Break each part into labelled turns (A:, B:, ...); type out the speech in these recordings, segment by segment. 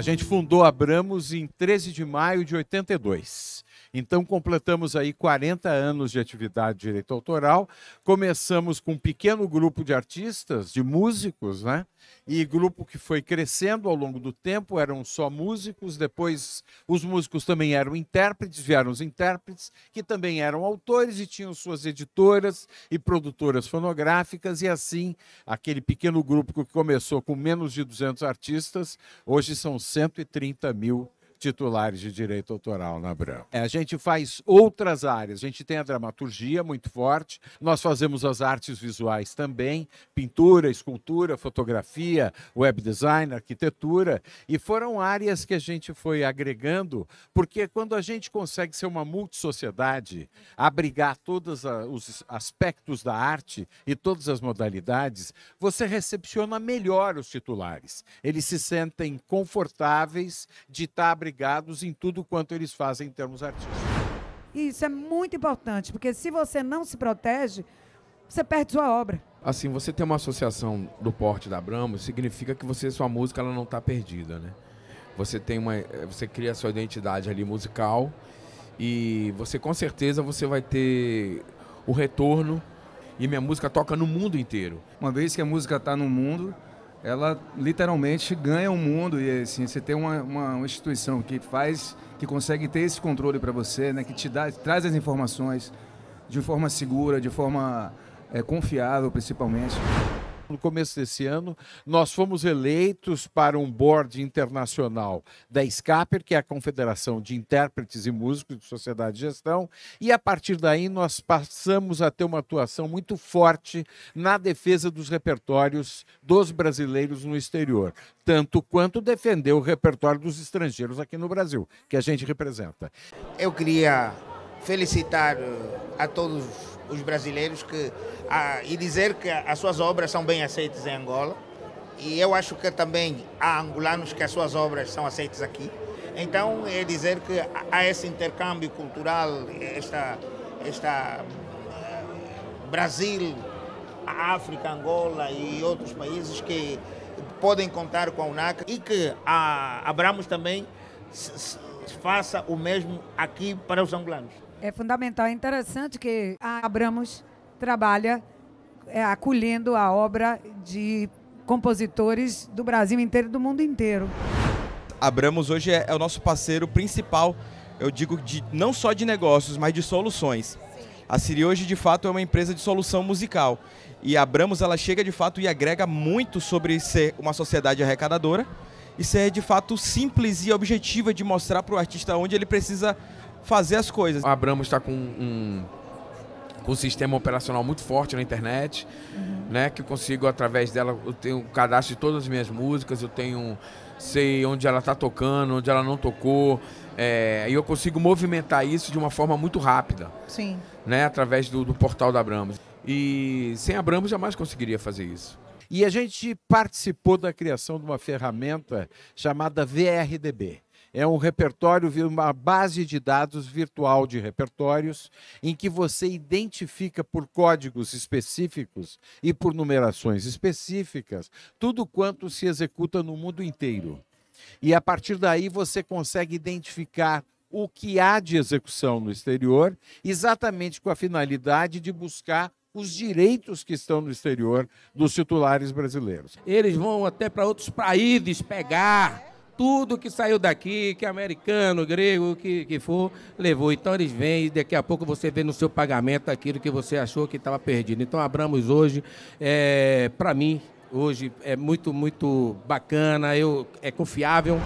A: A gente fundou a Abramos em 13 de maio de 82. Então, completamos aí 40 anos de atividade de direito autoral. Começamos com um pequeno grupo de artistas, de músicos, né? E grupo que foi crescendo ao longo do tempo, eram só músicos, depois os músicos também eram intérpretes, vieram os intérpretes, que também eram autores e tinham suas editoras e produtoras fonográficas, e assim, aquele pequeno grupo que começou com menos de 200 artistas, hoje são 130 mil titulares de direito autoral na Abram. É, a gente faz outras áreas. A gente tem a dramaturgia muito forte, nós fazemos as artes visuais também, pintura, escultura, fotografia, web design, arquitetura, e foram áreas que a gente foi agregando, porque quando a gente consegue ser uma multissociedade, abrigar todos os aspectos da arte e todas as modalidades, você recepciona melhor os titulares. Eles se sentem confortáveis de estar tá abrigando ligados em tudo quanto eles fazem em termos artísticos. Isso é muito importante, porque se você não se protege, você perde sua obra. Assim, você ter uma associação do porte da Brahma significa que você sua música ela não está perdida, né? Você tem uma, eh, você cria a sua identidade ali musical e você com certeza você vai ter o retorno e minha música toca no mundo inteiro. Uma vez que a música está no mundo, ela literalmente ganha o um mundo e assim você tem uma, uma, instituição que faz que consegue ter esse controle para você né que te dá traz as informações de forma segura de forma é, confiável principalmente no começo desse ano, nós fomos eleitos para um board internacional da SCAPER, que é a Confederação de Intérpretes e Músicos de Sociedade de Gestão, e a partir daí nós passamos a ter uma atuação muito forte na defesa dos repertórios dos brasileiros no exterior, tanto quanto defender o repertório dos estrangeiros aqui no Brasil, que a gente representa. Eu queria felicitar eh, a todos os brasileiros que, a, ah, e dizer que as suas obras são bem aceitas em Angola. E eu acho que também há angolanos que as suas obras são aceitas aqui. Então, é dizer que há esse intercâmbio cultural, esta, esta eh, Brasil, África, Angola e outros países que podem contar com a UNACA e que a ah, Abramos também faça o mesmo aqui para os angolanos é fundamental. É interessante que a Abramos trabalha é, acolhendo a obra de compositores do Brasil inteiro e do mundo inteiro. Abramos hoje é, é, o nosso parceiro principal, eu digo de, não só de negócios, mas de soluções. A Siri hoje de fato é uma empresa de solução musical e a Abramos ela chega de fato e agrega muito sobre ser uma sociedade arrecadadora e ser de fato simples e objetiva de mostrar para o artista onde ele precisa fazer as coisas. A Abramo está com um, com um sistema operacional muito forte na internet, uhum. né? Que eu consigo, através dela, eu tenho um cadastro de todas as minhas músicas, eu tenho. sei onde ela está tocando, onde ela não tocou. É, e eu consigo movimentar isso de uma forma muito rápida. Sim. Né, através do, do portal da Abramos. E sem Abramos jamais conseguiria fazer isso. E a gente participou da criação de uma ferramenta chamada VRDB é um repertório, uma base de dados virtual de repertórios, em que você identifica por códigos específicos e por numerações específicas tudo quanto se executa no mundo inteiro. E a partir daí você consegue identificar o que há de execução no exterior, exatamente com a finalidade de buscar os direitos que estão no exterior dos titulares brasileiros. Eles vão até para outros países pegar tudo que saiu daqui, que é americano, grego, que, que for, levou. Então eles vêm e daqui a pouco você vê no seu pagamento aquilo que você achou que estava perdido. Então abramos hoje, é, para mim, hoje é muito, muito bacana, eu, é confiável.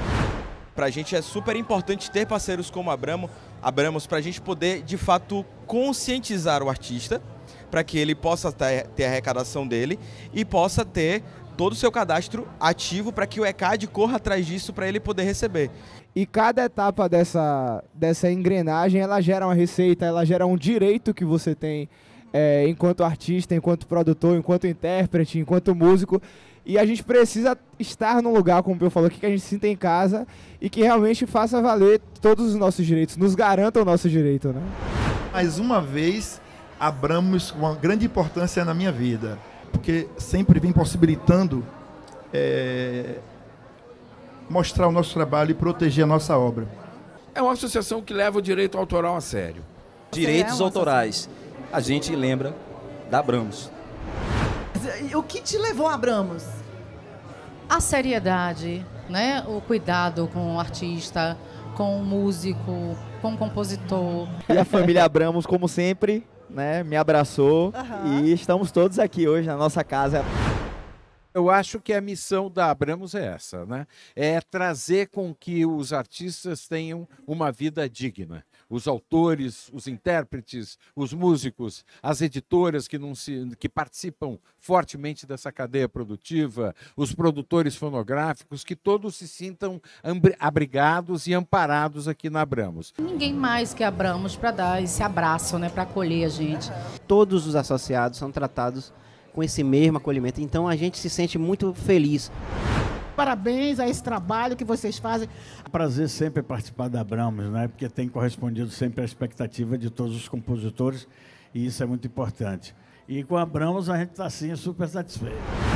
A: Para a gente é super importante ter parceiros como Abramo, Abramos para a gente poder, de fato, conscientizar o artista para que ele possa ter, ter a arrecadação dele e possa ter todo o seu cadastro ativo para que o ECAD corra atrás disso para ele poder receber. E cada etapa dessa, dessa engrenagem, ela gera uma receita, ela gera um direito que você tem é, enquanto artista, enquanto produtor, enquanto intérprete, enquanto músico. E a gente precisa estar num lugar, como o Pio falou, que a gente sinta em casa e que realmente faça valer todos os nossos direitos, nos garanta o nosso direito, né? Mais uma vez, abramos uma grande importância na minha vida porque sempre vem possibilitando é, mostrar o nosso trabalho e proteger a nossa obra. É uma associação que leva o direito autoral a sério. Direitos é autorais. A gente lembra da Abramos. É, o que te levou a Abramos? A seriedade, né? o cuidado com o artista, com o músico, com o compositor. E a família Abramos, como sempre, né, me abraçou uhum. e estamos todos aqui hoje na nossa casa. Eu acho que a missão da Abramos é essa, né? É trazer com que os artistas tenham uma vida digna. Os autores, os intérpretes, os músicos, as editoras que, não se, que participam fortemente dessa cadeia produtiva, os produtores fonográficos, que todos se sintam abrigados e amparados aqui na Abramos. Ninguém mais que Abramos para dar esse abraço, né, para acolher a gente. Todos os associados são tratados com esse mesmo acolhimento. Então a gente se sente muito feliz. Parabéns a esse trabalho que vocês fazem. Prazer sempre participar da Abramos, né? Porque tem correspondido sempre à expectativa de todos os compositores e isso é muito importante. E com a Abramos a gente está assim super satisfeito.